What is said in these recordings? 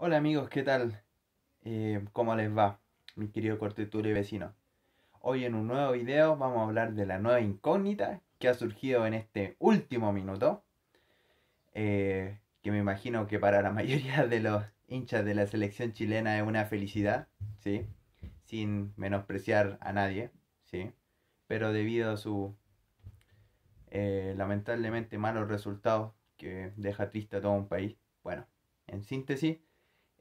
Hola amigos, ¿qué tal? Eh, ¿Cómo les va? Mi querido Cortetura y vecino. Hoy en un nuevo video vamos a hablar de la nueva incógnita que ha surgido en este último minuto. Eh, que me imagino que para la mayoría de los hinchas de la selección chilena es una felicidad, ¿sí? Sin menospreciar a nadie, ¿sí? Pero debido a su eh, lamentablemente malos resultados que deja triste a todo un país. Bueno, en síntesis,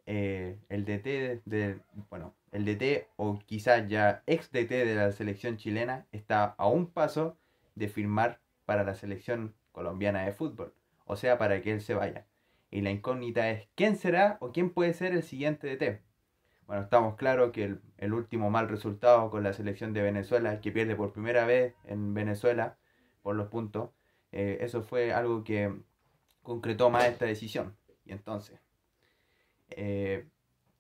eh, el DT de, bueno, el DT o quizás ya ex DT de la selección chilena está a un paso de firmar para la selección colombiana de fútbol, o sea, para que él se vaya. Y la incógnita es quién será o quién puede ser el siguiente DT. Bueno, estamos claros que el, último mal resultado con la selección de Venezuela, que pierde por primera vez en Venezuela por los puntos, eh, eso fue algo que concretó más esta decisión. Y entonces, eh,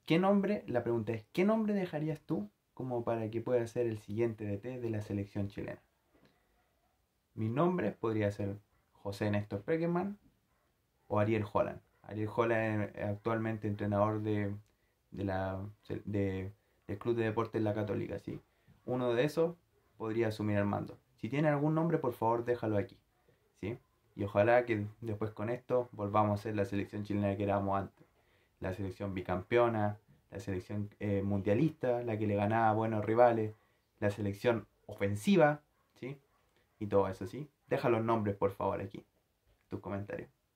¿Qué nombre? La pregunta es, ¿qué nombre dejarías tú como para que pueda ser el siguiente DT de la selección chilena? Mi nombre podría ser José Néstor Pekeman o Ariel Holland. Ariel Holland es actualmente entrenador de, del Club de Deportes La Católica, ¿sí? Uno de esos podría asumir el mando. Si tiene algún nombre, por favor, déjalo aquí, ¿sí? Y ojalá que después con esto volvamos a ser la selección chilena que éramos antes la selección bicampeona, la selección eh, mundialista, la que le ganaba buenos rivales, la selección ofensiva, ¿sí? Y todo eso, ¿sí? Deja los nombres, por favor, aquí, tus comentarios.